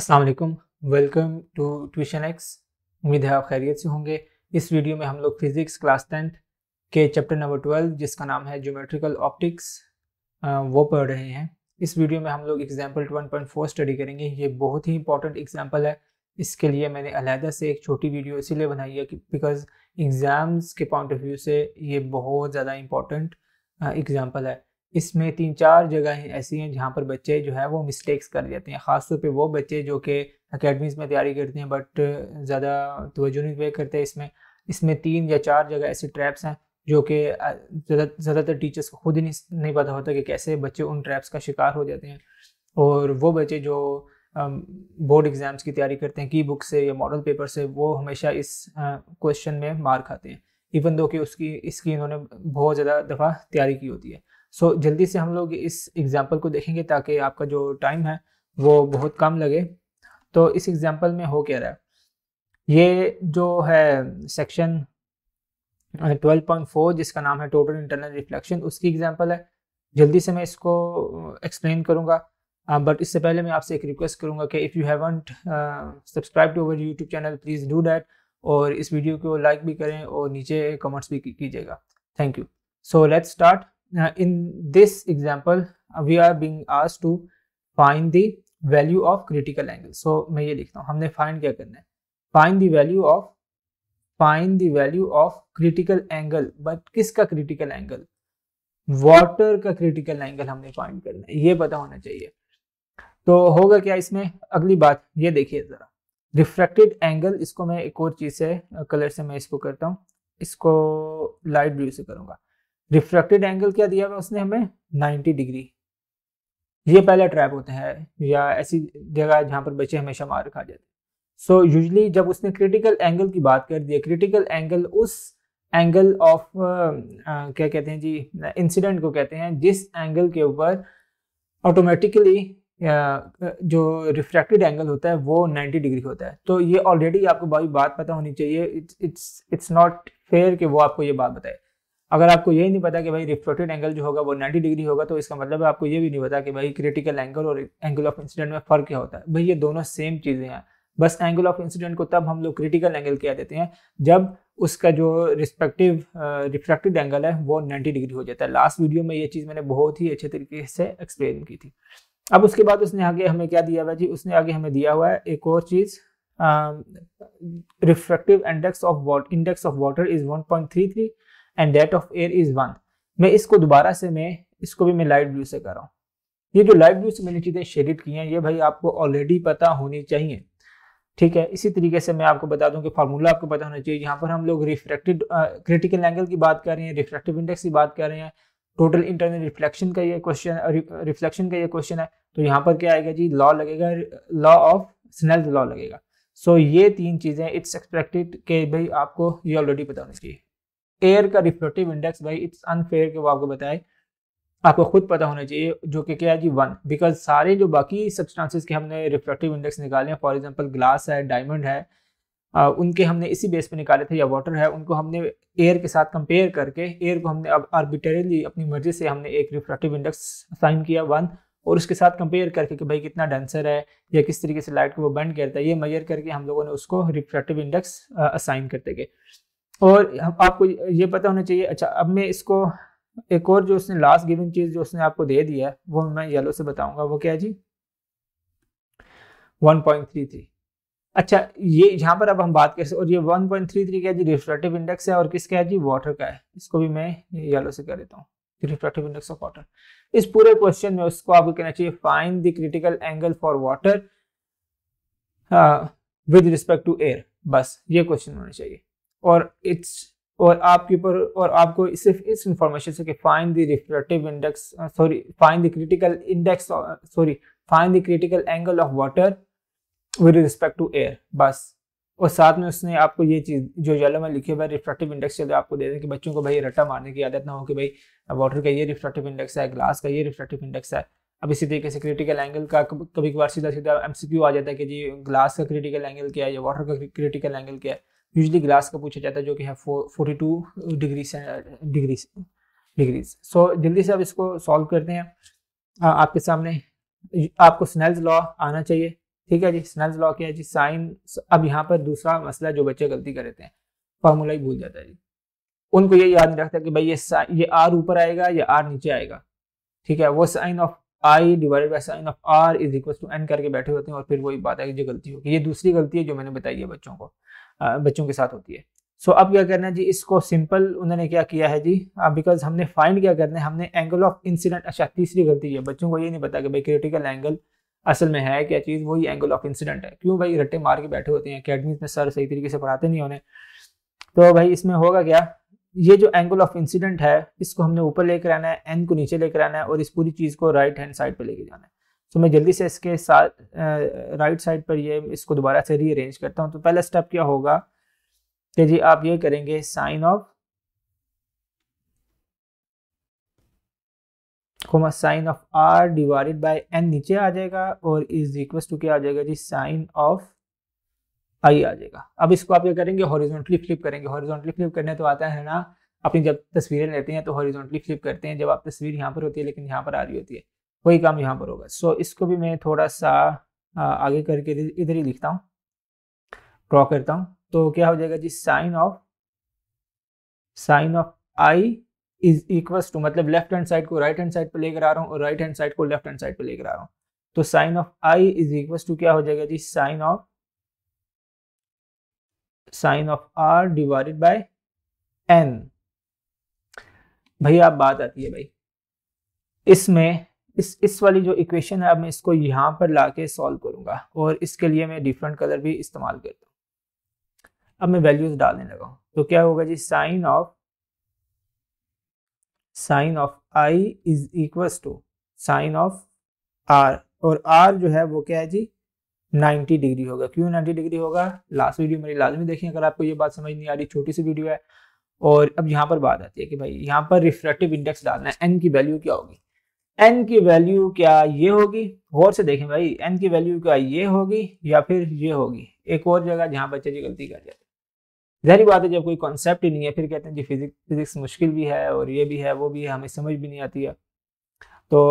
Aslam welcome to tuition x उम्मीद है आप खैरियत से होंगे इस वीडियो में हम लोग फिज़िक्स क्लास टेंथ के चैप्टर नंबर ट्वेल्व जिसका नाम है ज्योमेट्रिकल ऑप्टिक्स वो पढ़ रहे हैं इस वीडियो में हम लोग example one point four study करेंगे ये बहुत ही इंपॉर्टेंट एग्जाम्पल है इसके लिए मैंने अलहदा से एक छोटी वीडियो इसीलिए बनाई है बिकॉज एग्ज़ाम्स के पॉइंट ऑफ व्यू से ये बहुत ज़्यादा इम्पॉर्टेंट एग्ज़ाम्पल है इसमें तीन चार जगह ऐसी हैं जहाँ पर बच्चे जो है वो मिस्टेक्स कर जाते हैं ख़ासतौर पर वो बच्चे जो कि अकेडमीज़ में तैयारी करते हैं बट ज़्यादा तोजो नहीं पे करते हैं इसमें इसमें तीन या चार जगह ऐसे ट्रैप्स हैं जो कि ज़्यादातर टीचर्स को खुद ही नहीं, नहीं पता होता कि कैसे बच्चे उन ट्रैप्स का शिकार हो जाते हैं और वो बच्चे जो बोर्ड एग्ज़ाम्स की तैयारी करते हैं की बुक से या मॉडल पेपर से वो हमेशा इस क्वेश्चन में मार खाते हैं इवन दो कि उसकी इसकी इन्होंने बहुत ज़्यादा दफ़ा तैयारी की होती है सो so, जल्दी से हम लोग इस एग्ज़ाम्पल को देखेंगे ताकि आपका जो टाइम है वो बहुत कम लगे तो इस एग्ज़ाम्पल में हो क्या रहा है ये जो है सेक्शन 12.4 जिसका नाम है टोटल इंटरनल रिफ्लेक्शन उसकी एग्जांपल है जल्दी से मैं इसको एक्सप्लेन करूँगा बट इससे पहले मैं आपसे एक रिक्वेस्ट करूँगा कि if you haven't subscribe to our YouTube channel please do that और इस वीडियो को लाइक भी करें और नीचे कमेंट्स भी कीजिएगा thank you so let's start Now in this example, we are being asked to find the value of critical angle. So मैं ये लिखता हूँ हमने find क्या करना है Find the value of find the value of critical angle. But किसका critical angle? Water का क्रिटिकल एंगल हमने फाइंड करना है ये पता होना चाहिए तो होगा क्या इसमें अगली बात ये देखिए जरा रिफ्रैक्टेड एंगल इसको मैं एक और चीज से कलर से मैं इसको करता हूँ इसको लाइट ब्लू से करूंगा रिफ्रैक्टेड एंगल क्या दिया हुआ उसने हमें 90 डिग्री ये पहले ट्रैप होते हैं या ऐसी जगह जहाँ पर बच्चे हमेशा मार खा जाते हैं सो यूजली जब उसने क्रिटिकल एंगल की बात कर दी क्रिटिकल एंगल उस एंगल ऑफ uh, uh, क्या कहते हैं जी इंसिडेंट को कहते हैं जिस एंगल के ऊपर ऑटोमेटिकली जो रिफ्रैक्टेड एंगल होता है वो 90 डिग्री होता है तो ये ऑलरेडी आपको भाई बात पता होनी चाहिए इट्स इट्स नॉट फेयर कि वो आपको ये बात बताए अगर आपको ये नहीं पता कि भाई रिफ्लेक्टेड एंगल जो होगा वो 90 डिग्री होगा तो इसका मतलब आपको ये भी नहीं पता कि भाई क्रिटिकल एंगल और एंगल ऑफ इंसिडेंट में फ़र्क क्या होता है भाई ये दोनों सेम चीज़ें हैं बस एंगल ऑफ इंसिडेंट को तब हम लोग क्रिटिकल एंगल किया देते हैं जब उसका जो रिस्पेक्टिव रिफ्लेक्टेड एंगल है वो नाइन्टी डिग्री हो जाता है लास्ट वीडियो में ये चीज़ मैंने बहुत ही अच्छे तरीके से एक्सप्लेन की थी अब उसके बाद उसने आगे हमें क्या दिया हुआ जी उसने आगे हमें दिया हुआ है एक और चीज़ refractive index of index of water is one point three three and that of air is one मैं इसको दोबारा से मैं इसको भी मैं लाइट ब्लू से कर रहा हूँ ये जो लाइट ब्लू से मैंने चीज़ें शेडिट की हैं ये भाई आपको ऑलरेडी पता होनी चाहिए ठीक है इसी तरीके से मैं आपको बता दूं कि फार्मूला आपको पता होना चाहिए यहाँ पर हम लोग रिफ्रैक्टेड क्रिटिकल एंगल की बात कर रहे हैं रिफ्रैक्टिव इंडेक्स की बात कर रहे हैं टोटल इंटरनल रिफ्लेक्शन का ये क्वेश्चन रिफ्लेक्शन का ये क्वेश्चन है तो यहाँ पर क्या आएगा जी लॉ लगेगा लॉ ऑफ स्नेल्स लॉ लगेगा सो so, ये तीन चीज़ें इट्स एक्सपेक्टेड के भाई आपको ये ऑलरेडी पता होना चाहिए एयर का रिफ्लेक्टिव इंडेक्स भाई इट्स अनफेयर कि वो आपको बताए आपको खुद पता होना चाहिए जो कि क्या है जी वन बिकॉज सारे जो बाकी सब्सटेंसेस के हमने रिफ्लेक्टिव इंडेक्स निकाले हैं फॉर एग्जांपल ग्लास है डायमंड है आ, उनके हमने इसी बेस पे निकाले थे या वाटर है उनको हमने एयर के साथ कंपेयर करके एयर को हमने अब आर्बिटरीली अपनी मर्जी से हमने एक रिफ्लेक्टिव इंडेक्स साइन किया वन और उसके साथ कंपेयर करके कि भाई कितना डेंसर है या किस तरीके से लाइट को वो बंड करता है ये मेजर करके हम लोगों ने उसको रिफ्लेक्टिव इंडेक्स असाइन करते गए और आपको ये पता होना चाहिए अच्छा अब मैं इसको एक और जो उसने लास्ट गिविंग चीज़ जो उसने आपको दे दिया है वो मैं येलो से बताऊंगा वो क्या है जी 1.33 अच्छा ये यहाँ पर अब हम बात कर सकते और ये 1.33 क्या जी रिफ्रेक्टिव इंडेक्स है और किसका है जी वाटर का है इसको भी मैं येलो से कर देता हूँ रिफ्रेक्टिव इंडेक्स ऑफ वाटर इस पूरे क्वेश्चन में उसको आपको कहना चाहिए find the critical angle for water with respect to air बस ये क्वेश्चन होना चाहिए और इट्स और आपके ऊपर और आपको सिर्फ इस इंफॉर्मेशन से कि find the reflective index sorry find the critical index sorry find the critical angle of water with respect to air बस और साथ में उसने आपको ये चीज़ जो येलो में लिखे हुआ रिफ्लेक्टिव इंडेक्स चलो आपको दे दें कि बच्चों को भाई रट्टा मारने की आदत ना हो कि भाई वाटर uh, का ये रिफ्लेक्टिव इंडेक्स है ग्लास का ये रिफ्लेक्टिव इंडेक्स है अब इसी तरीके से क्रिटिकल एंगल का कभी कभार सीधा सीधा एमसीक्यू आ जाता है कि जी ग्लास का क्रिटिकल एंगल क्या है या वाटर का क्रिटिकल एंगल क्या है यूजली ग्लास का पूछा जाता है जो कि है forty two degree degree degrees so जल्दी से आप इसको सॉल्व करते हैं आ, आपके सामने आपको स्नेल्स लॉ आना चाहिए ठीक है जी स्नेल्स लॉ क्या है जी साइन अब यहाँ पर दूसरा मसला जो बच्चे गलती कर देते हैं फार्मूला ही भूल जाता है जी उनको ये याद नहीं रखता कि भाई ये ये आर ऊपर आएगा या आर नीचे आएगा ठीक है वो sine of i divided by sine of r is equal to n करके बैठे होते हैं और फिर वही बात है कि जो गलती होगी ये दूसरी गलती है जो मैंने बताई है बच्चों को बच्चों के साथ होती है सो so, अब क्या करना है जी इसको सिंपल उन्होंने क्या किया है जी बिकॉज हमने फाइंड क्या करना है हमने एंगल ऑफ इंसिडेंट अच्छा तीसरी गलती है बच्चों को ये नहीं पता कि भाई क्रिटिकल एंगल असल में है क्या चीज़ वही एंगल ऑफ इंसिडेंट है क्यों भाई रट्टे मार के बैठे होते हैं अकेडमी में सर सही तरीके से पढ़ाते नहीं होने तो भाई इसमें होगा क्या ये जो एंगल ऑफ इंसिडेंट है इसको हमने ऊपर लेकर आना है एन को नीचे लेकर आना है और इस पूरी चीज़ को राइट हैंड साइड पर लेके जाना है तो मैं जल्दी से इसके साथ राइट साइड पर ये इसको दोबारा से रीअरेंज करता हूँ तो पहला स्टेप क्या होगा कि जी आप ये करेंगे sine of comma sine of r divided by n नीचे आ जाएगा और इज इक्वल टू क्या आ जाएगा जी साइन ऑफ आई आ जाएगा अब इसको आप ये करेंगे हॉरिजॉन्टली फ्लिप करेंगे हॉरिजॉन्टली फ्लिप करने तो आता है ना अपनी जब तस्वीरें लेते हैं तो हॉरिजॉन्टली फ्लिप करते हैं जब आप तस्वीर यहाँ पर होती है लेकिन यहाँ पर आ रही होती है वही काम यहाँ पर होगा सो so, इसको भी मैं थोड़ा सा आगे करके इधर ही लिखता हूँ ड्रॉ करता हूँ तो क्या हो जाएगा जी sine of sine of i is equal to मतलब लेफ्ट हैंड साइड को राइट हैंड साइड पर लेकर आ रहा हूँ और राइट हैंड साइड को लेफ्ट हैंड साइड पर लेकर आ रहा हूँ तो sine of i is equal to क्या हो जाएगा जी sine of sine of r divided by n भाई आप बात आती है भाई इसमें इस इस वाली जो इक्वेशन है अब मैं इसको यहाँ पर ला के सॉल्व करूंगा और इसके लिए मैं डिफरेंट कलर भी इस्तेमाल करता हूँ अब मैं वैल्यूज डालने लगा हूँ तो क्या होगा जी sine of sine of i is equals to sine of r और आर जो है वो क्या है जी 90 डिग्री होगा क्यों 90 डिग्री होगा लास्ट वीडियो मेरी लाजमी देखें अगर आपको ये बात समझ नहीं आ रही छोटी सी वीडियो है और अब यहाँ पर बात आती है कि भाई यहाँ पर रिफ्रैक्टिव इंडेक्स डालना है एन की वैल्यू क्या होगी एन की वैल्यू क्या ये होगी और से देखें भाई एन की वैल्यू क्या ये होगी या फिर ये होगी एक और जगह जहाँ बच्चे जी गलती कर जाते हैं जहरी बात है जब कोई कॉन्सेप्ट ही नहीं है फिर कहते हैं जी फिजिक्स फिजिक्स मुश्किल भी है और ये भी है वो भी है हमें समझ भी नहीं आती है तो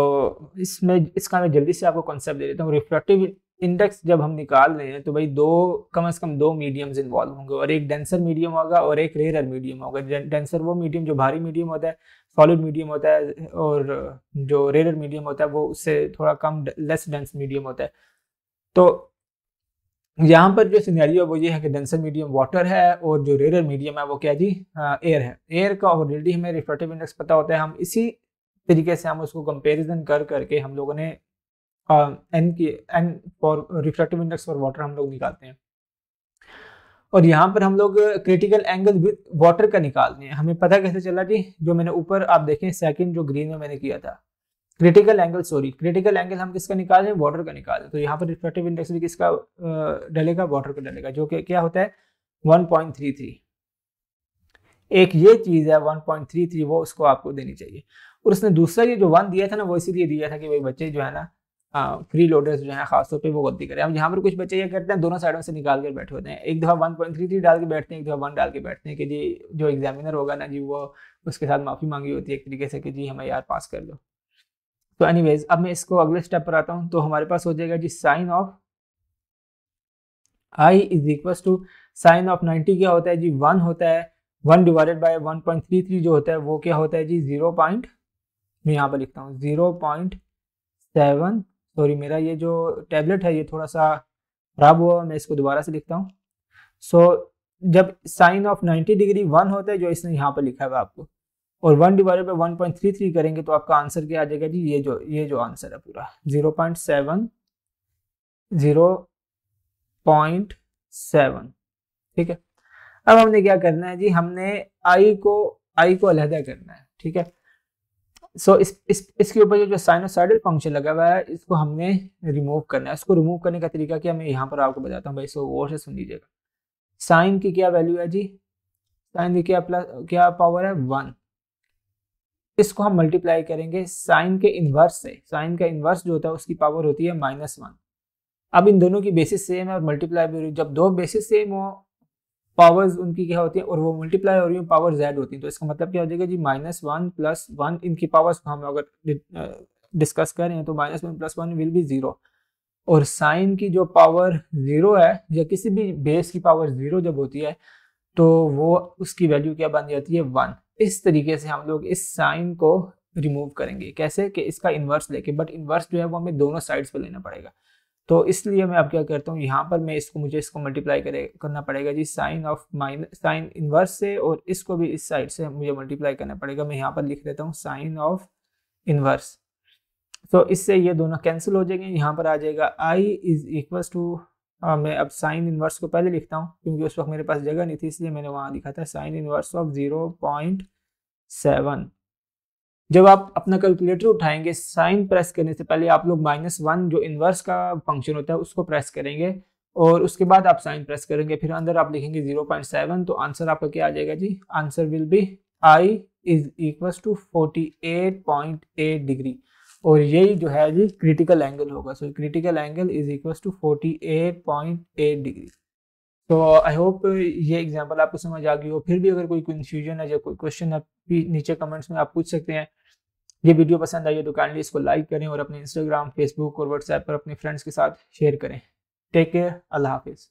इसमें इसका मैं जल्दी से आपको कॉन्सेप्ट दे देता हूँ रिफ्लेक्टिव इंडेक्स जब हम निकाल रहे हैं तो भाई दो कम से कम दो मीडियम्स इन्वॉल्व होंगे और एक डेंसर मीडियम होगा और एक रेयर मीडियम होगा डेंसर वो मीडियम जो भारी मीडियम होता है सॉलिड मीडियम होता है और जो रेरर मीडियम होता है वो उससे थोड़ा कम लेस डेंस मीडियम होता है तो यहाँ पर जो सिनेरियो वो ये है कि डेंसर मीडियम वाटर है और जो रेयर मीडियम है वो क्या जी एयर है एयर का ऑलरेडी हमें रिफ्लेक्टिव इंडेक्स पता होता है हम इसी तरीके से हम उसको कंपेरिजन कर करके हम लोगों ने एन की n for reflective index for water हम लोग निकालते हैं और यहाँ पर हम लोग क्रिटिकल एंगल विद वाटर का निकाल रहे हैं हमें पता कैसे चला कि जो मैंने ऊपर आप देखें सेकंड जो ग्रीन में मैंने किया था critical angle sorry critical angle हम किसका निकाल रहे हैं वाटर का निकाल रहे हैं तो यहाँ पर रिफ्लेक्टिव इंडेक्स भी किसका डलेगा वाटर का डलेगा जो कि क्या होता है वन एक ये चीज़ है वन वो उसको आपको देनी चाहिए और उसने दूसरा ये जो वन दिया था ना वो इसीलिए दिया था कि भाई बच्चे जो है ना फ्री हाँ, लोडर्स जो है खासतौर पे वो गलती करें अब यहाँ पर कुछ बच्चे ये करते हैं दोनों साइडों से निकाल कर बैठे होते हैं एक दफ़ा वन पॉइंट थ्री थ्री डाल के बैठते हैं एक दफ़ा वन डाल के बैठते हैं कि जी जो एग्जामिनर होगा ना जी वो उसके साथ माफ़ी मांगी होती है एक तरीके से कि जी हमें यार पास कर दो तो एनीवेज अब मैं इसको अगले स्टेप पर आता हूँ तो हमारे पास हो जाएगा जी sine of i is equal to sine of ninety क्या होता है जी वन होता है one divided by one point three three जो होता है वो क्या होता है जी जीरो पॉइंट मैं यहाँ पर लिखता हूँ जीरो पॉइंट सेवन सॉरी मेरा ये जो टैबलेट है ये थोड़ा सा खराब हुआ मैं इसको दोबारा से लिखता हूँ सो so, जब साइन ऑफ 90 डिग्री वन होता है जो इसने यहाँ पर लिखा हुआ आपको और one divided by one point three three करेंगे तो आपका आंसर क्या आ जाएगा जी ये जो ये जो आंसर है पूरा zero point seven zero point seven ठीक है अब हमने क्या करना है जी हमने आई को आई को अलहदा करना है ठीक है सो so, इस, इस इसके ऊपर जो साइनोसाइडल फंक्शन लगा हुआ है इसको हमने रिमूव करना है इसको रिमूव करने का तरीका क्या मैं यहाँ पर आपको बताता हूँ भाई इसको गौर से सुन लीजिएगा साइन की क्या वैल्यू है जी साइन की क्या प्लस क्या पावर है वन इसको हम मल्टीप्लाई करेंगे साइन के इन्वर्स से साइन का इन्वर्स जो होता है उसकी पावर होती है माइनस वन अब इन दोनों की बेसिस सेम है और मल्टीप्लाई भी जब दो बेसिस सेम हो पावर्स उनकी क्या होती है और वो मल्टीप्लाई हो रही है पावर जेड होती है तो इसका मतलब क्या हो जाएगा जी माइनस वन प्लस वन इनकी पावर्स को हम अगर डिस्कस कर रहे हैं तो minus one plus one will be zero और साइन की जो पावर जीरो है या किसी भी बेस की पावर जीरो जब होती है तो वो उसकी वैल्यू क्या बन जाती है वन इस तरीके से हम लोग इस साइन को रिमूव करेंगे कैसे कि इसका इन्वर्स लेके बट इन्वर्स जो है वो हमें दोनों साइड्स पर लेना पड़ेगा तो इसलिए मैं अब क्या करता हूँ यहाँ पर मैं इसको मुझे इसको मल्टीप्लाई करे करना पड़ेगा जी sine of minus sine inverse से और इसको भी इस साइड से मुझे मल्टीप्लाई करना पड़ेगा मैं यहाँ पर लिख लेता हूँ साइन ऑफ इनवर्स तो इससे ये दोनों कैंसिल हो जाएंगे यहाँ पर आ जाएगा आई इज इक्वल टू मैं अब साइन इनवर्स को पहले लिखता हूँ क्योंकि उस वक्त मेरे पास जगह नहीं थी इसलिए मैंने वहाँ लिखा था sine inverse of zero point seven जब आप अपना कैलकुलेटर उठाएंगे साइन प्रेस करने से पहले आप लोग माइनस वन जो इन्वर्स का फंक्शन होता है उसको प्रेस करेंगे और उसके बाद आप साइन प्रेस करेंगे फिर अंदर आप लिखेंगे जीरो पॉइंट सेवन तो आंसर आपका क्या आ जाएगा जी answer will be i is equal to forty eight point eight degree और यही जो है जी क्रिटिकल एंगल होगा so critical angle is equal to forty eight point eight degree तो आई होप ये एग्जांपल आपको समझ आ गई हो फिर भी अगर कोई कंफ्यूजन है या कोई क्वेश्चन है नीचे कमेंट्स में आप पूछ सकते हैं ये वीडियो पसंद आई है तो काइंडली इसको लाइक करें और अपने इंस्टाग्राम फेसबुक और व्हाट्सएप पर अपने फ्रेंड्स के साथ शेयर करें टेक केयर अल्लाह हाफिज़